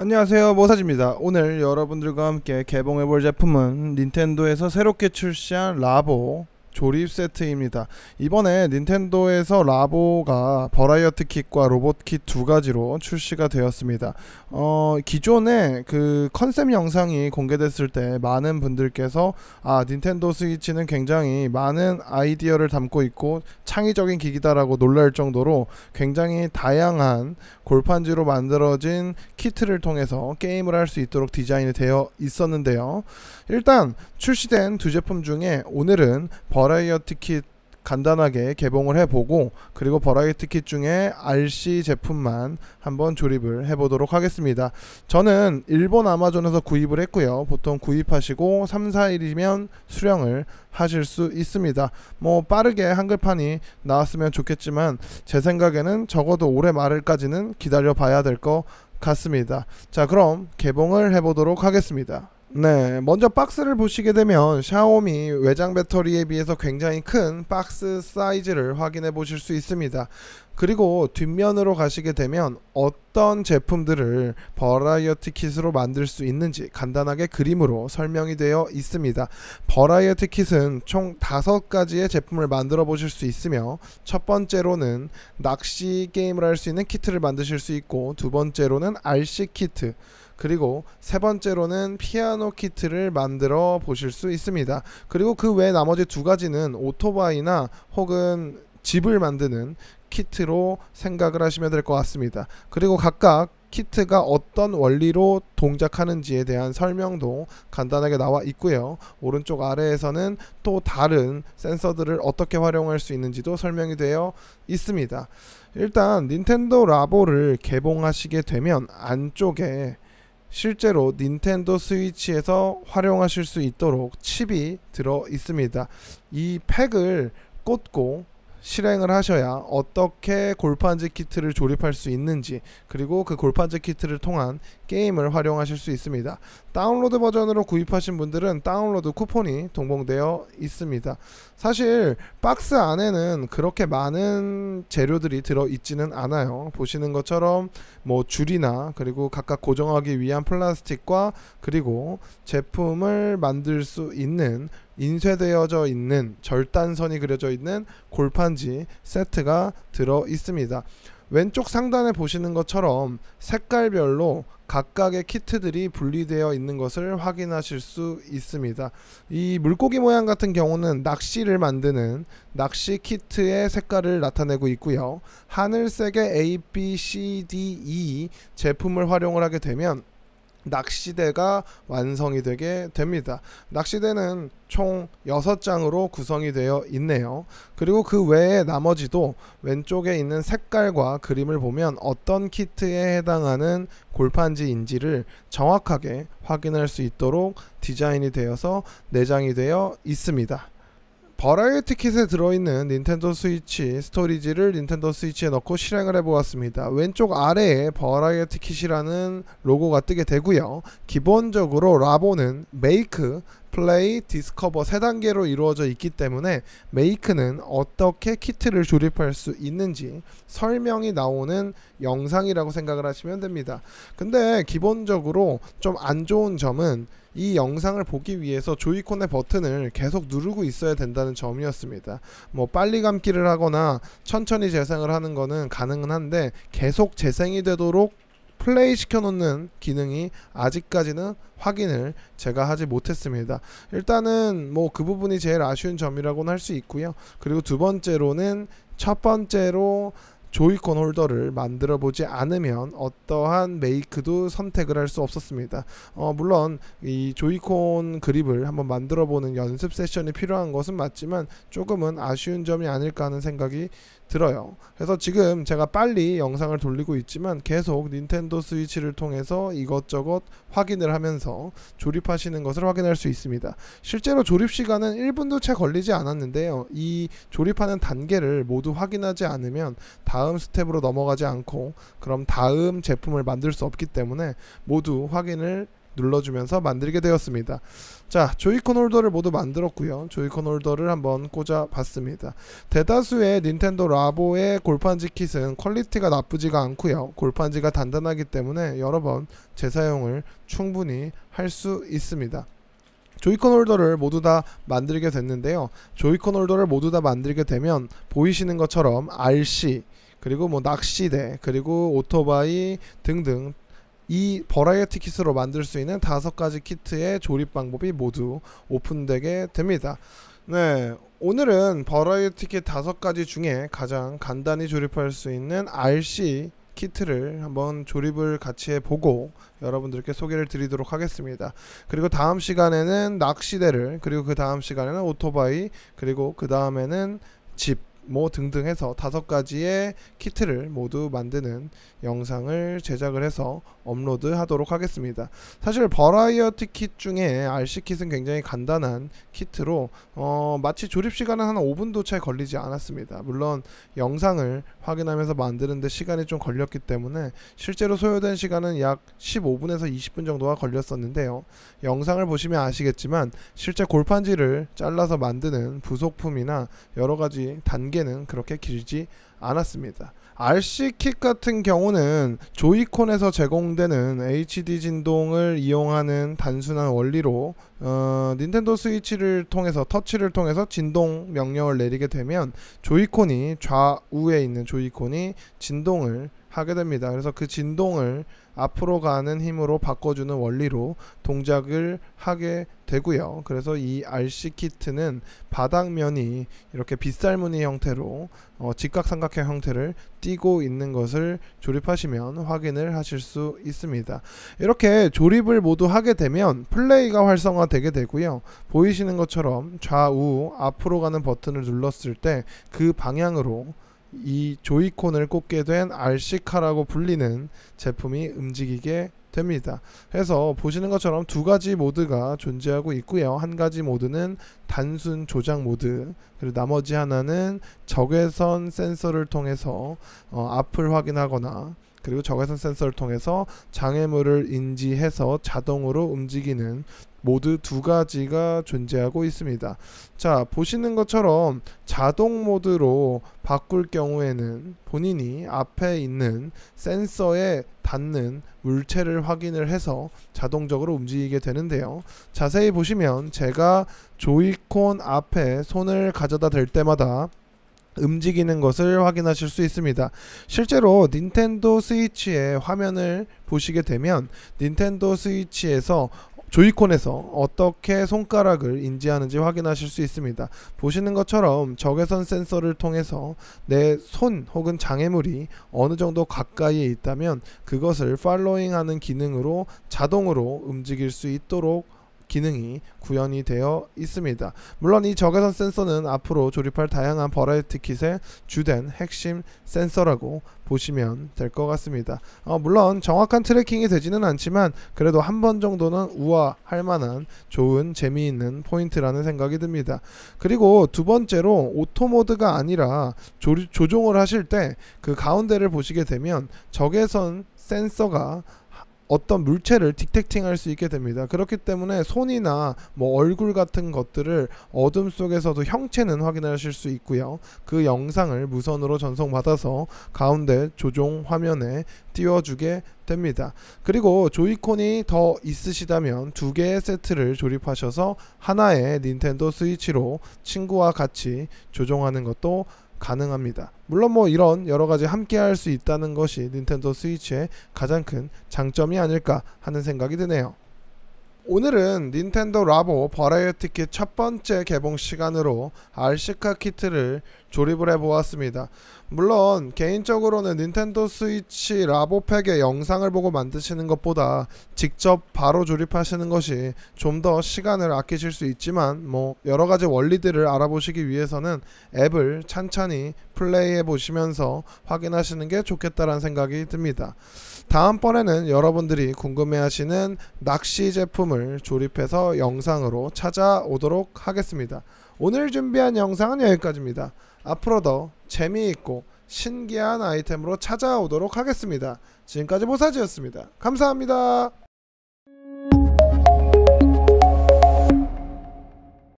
안녕하세요 모사지입니다 오늘 여러분들과 함께 개봉해볼 제품은 닌텐도에서 새롭게 출시한 라보 조립 세트입니다. 이번에 닌텐도에서 라보가 버라이어티 킷과 로봇 킷 두 가지로 출시가 되었습니다. 어, 기존에 그 컨셉 영상이 공개됐을 때 많은 분들께서 아, 닌텐도 스위치는 굉장히 많은 아이디어를 담고 있고 창의적인 기기다라고 놀랄 정도로 굉장히 다양한 골판지로 만들어진 키트를 통해서 게임을 할 수 있도록 디자인이 되어 있었는데요. 일단 출시된 두 제품 중에 오늘은 버라 이어 버라이어티 킷 간단하게 개봉을 해보고 그리고 버라이어티 킷 중에 RC 제품만 한번 조립을 해보도록 하겠습니다. 저는 일본 아마존에서 구입을 했고요. 보통 구입하시고 3, 4일이면 수령을 하실 수 있습니다. 뭐 빠르게 한글판이 나왔으면 좋겠지만 제 생각에는 적어도 올해 말까지는 기다려 봐야 될 것 같습니다. 자 그럼 개봉을 해보도록 하겠습니다. 네, 먼저 박스를 보시게 되면 샤오미 외장 배터리에 비해서 굉장히 큰 박스 사이즈를 확인해 보실 수 있습니다. 그리고 뒷면으로 가시게 되면 어떤 제품들을 버라이어티 킷으로 만들 수 있는지 간단하게 그림으로 설명이 되어 있습니다. 버라이어티 킷은총 5가지의 제품을 만들어 보실 수 있으며 첫 번째로는 낚시 게임을 할 수 있는 키트를 만드실 수 있고 두 번째로는 RC 키트 그리고 세 번째로는 피아노 키트를 만들어 보실 수 있습니다. 그리고 그 외 나머지 두 가지는 오토바이나 혹은 집을 만드는 키트로 생각을 하시면 될 것 같습니다. 그리고 각각 키트가 어떤 원리로 동작하는지에 대한 설명도 간단하게 나와 있고요. 오른쪽 아래에서는 또 다른 센서들을 어떻게 활용할 수 있는지도 설명이 되어 있습니다. 일단 닌텐도 라보를 개봉하시게 되면 안쪽에 실제로 닌텐도 스위치에서 활용하실 수 있도록 칩이 들어 있습니다. 이 팩을 꽂고 실행을 하셔야 어떻게 골판지 키트를 조립할 수 있는지 그리고 그 골판지 키트를 통한 게임을 활용하실 수 있습니다. 다운로드 버전으로 구입하신 분들은 다운로드 쿠폰이 동봉되어 있습니다. 사실 박스 안에는 그렇게 많은 재료들이 들어있지는 않아요. 보시는 것처럼 뭐 줄이나 그리고 각각 고정하기 위한 플라스틱과 그리고 제품을 만들 수 있는 인쇄되어져 있는 절단선이 그려져 있는 골판지 세트가 들어 있습니다. 왼쪽 상단에 보시는 것처럼 색깔별로 각각의 키트들이 분리되어 있는 것을 확인하실 수 있습니다. 이 물고기 모양 같은 경우는 낚시를 만드는 낚시 키트의 색깔을 나타내고 있고요. 하늘색의 A, B, C, D, E 제품을 활용을 하게 되면 낚시대가 완성이 되게 됩니다. 낚시대는 총 6장으로 구성이 되어 있네요. 그리고 그 외에 나머지도 왼쪽에 있는 색깔과 그림을 보면 어떤 키트에 해당하는 골판지인지를 정확하게 확인할 수 있도록 디자인이 되어서 내장이 되어 있습니다. 버라이어티 킷에 들어있는 닌텐도 스위치 스토리지를 닌텐도 스위치에 넣고 실행을 해보았습니다. 왼쪽 아래에 버라이어티 킷이라는 로고가 뜨게 되고요. 기본적으로 라보는 메이크, 플레이, 디스커버 3단계로 이루어져 있기 때문에 메이크는 어떻게 키트를 조립할 수 있는지 설명이 나오는 영상이라고 생각을 하시면 됩니다. 근데 기본적으로 좀 안 좋은 점은 이 영상을 보기 위해서 조이콘의 버튼을 계속 누르고 있어야 된다는 점이었습니다. 뭐 빨리 감기를 하거나 천천히 재생을 하는 거는 가능은 한데 계속 재생이 되도록 플레이 시켜놓는 기능이 아직까지는 확인을 제가 하지 못했습니다. 일단은 뭐 그 부분이 제일 아쉬운 점이라고는 할 수 있고요. 그리고 두 번째로는 첫 번째로 조이콘 홀더를 만들어 보지 않으면 어떠한 메이크도 선택을 할 수 없었습니다. 어, 물론 이 조이콘 그립을 한번 만들어 보는 연습 세션이 필요한 것은 맞지만 조금은 아쉬운 점이 아닐까 하는 생각이 들어요. 그래서 지금 제가 빨리 영상을 돌리고 있지만 계속 닌텐도 스위치를 통해서 이것저것 확인을 하면서 조립하시는 것을 확인할 수 있습니다. 실제로 조립 시간은 1분도 채 걸리지 않았는데요. 이 조립하는 단계를 모두 확인하지 않으면 다 다음 스텝으로 넘어가지 않고 그럼 다음 제품을 만들 수 없기 때문에 모두 확인을 눌러주면서 만들게 되었습니다. 자, 조이콘 홀더를 모두 만들었고요. 조이콘 홀더를 한번 꽂아봤습니다. 대다수의 닌텐도 라보의 골판지 킷은 퀄리티가 나쁘지가 않고요. 골판지가 단단하기 때문에 여러 번 재사용을 충분히 할 수 있습니다. 조이콘 홀더를 모두 다 만들게 됐는데요. 조이콘 홀더를 모두 다 만들게 되면 보이시는 것처럼 RC 그리고 뭐 낚시대, 그리고 오토바이 등등 이 버라이어티 키트로 만들 수 있는 다섯 가지 키트의 조립 방법이 모두 오픈되게 됩니다. 네. 오늘은 버라이어티 키트 다섯 가지 중에 가장 간단히 조립할 수 있는 RC 키트를 한번 조립을 같이 해보고 여러분들께 소개를 드리도록 하겠습니다. 그리고 다음 시간에는 낚시대를, 그리고 그 다음 시간에는 오토바이, 그리고 그 다음에는 집, 뭐 등등 해서 다섯 가지의 키트를 모두 만드는 영상을 제작을 해서 업로드 하도록 하겠습니다. 사실 버라이어티 킷 중에 RC 킷은 굉장히 간단한 키트로 어, 마치 조립 시간은 한 5분도 채 걸리지 않았습니다. 물론 영상을 확인하면서 만드는데 시간이 좀 걸렸기 때문에 실제로 소요된 시간은 약 15분에서 20분 정도가 걸렸었는데요. 영상을 보시면 아시겠지만 실제 골판지를 잘라서 만드는 부속품이나 여러 가지 단계 단계는 그렇게 길지 않았습니다. RC킥 같은 경우는 조이콘에서 제공되는 HD 진동을 이용하는 단순한 원리로 어, 닌텐도 스위치를 통해서 터치를 통해서 진동 명령을 내리게 되면 조이콘이 좌우에 있는 조이콘이 진동을 하게 됩니다. 그래서 그 진동을 앞으로 가는 힘으로 바꿔주는 원리로 동작을 하게 되고요. 그래서 이 RC 키트는 바닥면이 이렇게 빗살무늬 형태로 어, 직각삼각형 형태를 띄고 있는 것을 조립하시면 확인을 하실 수 있습니다. 이렇게 조립을 모두 하게 되면 플레이가 활성화되게 되고요. 보이시는 것처럼 좌우 앞으로 가는 버튼을 눌렀을 때 그 방향으로 이 조이콘을 꽂게 된 RC카라고 불리는 제품이 움직이게 됩니다. 그래서 보시는 것처럼 두 가지 모드가 존재하고 있고요. 한 가지 모드는 단순 조작 모드, 그리고 나머지 하나는 적외선 센서를 통해서 어, 앞을 확인하거나 그리고 적외선 센서를 통해서 장애물을 인지해서 자동으로 움직이는 모두 두 가지가 존재하고 있습니다. 자, 보시는 것처럼 자동 모드로 바꿀 경우에는 본인이 앞에 있는 센서에 닿는 물체를 확인을 해서 자동적으로 움직이게 되는데요. 자세히 보시면 제가 조이콘 앞에 손을 가져다 댈 때마다 움직이는 것을 확인하실 수 있습니다. 실제로 닌텐도 스위치의 화면을 보시게 되면 닌텐도 스위치에서 조이콘에서 어떻게 손가락을 인지하는지 확인하실 수 있습니다. 보시는 것처럼 적외선 센서를 통해서 내 손 혹은 장애물이 어느 정도 가까이에 있다면 그것을 팔로잉하는 기능으로 자동으로 움직일 수 있도록 기능이 구현이 되어 있습니다. 물론 이 적외선 센서는 앞으로 조립할 다양한 버라이트 킷의 주된 핵심 센서라고 보시면 될 것 같습니다. 어, 물론 정확한 트래킹이 되지는 않지만 그래도 한 번 정도는 우아할 만한 좋은 재미있는 포인트라는 생각이 듭니다. 그리고 두 번째로 오토 모드가 아니라 조, 조종을 하실 때 그 가운데를 보시게 되면 적외선 센서가 어떤 물체를 디텍팅할 수 있게 됩니다. 그렇기 때문에 손이나 뭐 얼굴 같은 것들을 어둠 속에서도 형체는 확인하실 수 있고요. 그 영상을 무선으로 전송받아서 가운데 조종 화면에 띄워주게 됩니다. 그리고 조이콘이 더 있으시다면 두 개의 세트를 조립하셔서 하나의 닌텐도 스위치로 친구와 같이 조종하는 것도 가능합니다. 물론 뭐 이런 여러 가지 함께 할 수 있다는 것이 닌텐도 스위치의 가장 큰 장점이 아닐까 하는 생각이 드네요. 오늘은 닌텐도 라보 버라이어티 킷첫 번째 개봉 시간으로 RC카 키트를 조립을 해보았습니다. 물론 개인적으로는 닌텐도 스위치 라보팩의 영상을 보고 만드시는 것보다 직접 바로 조립하시는 것이 좀 더 시간을 아끼실 수 있지만 뭐 여러가지 원리들을 알아보시기 위해서는 앱을 찬찬히 플레이해 보시면서 확인하시는 게 좋겠다라는 생각이 듭니다. 다음번에는 여러분들이 궁금해하시는 낚시 제품을 조립해서 영상으로 찾아오도록 하겠습니다. 오늘 준비한 영상은 여기까지입니다. 앞으로더 재미있고 신기한 아이템으로 찾아오도록 하겠습니다. 지금까지 보사지였습니다 감사합니다.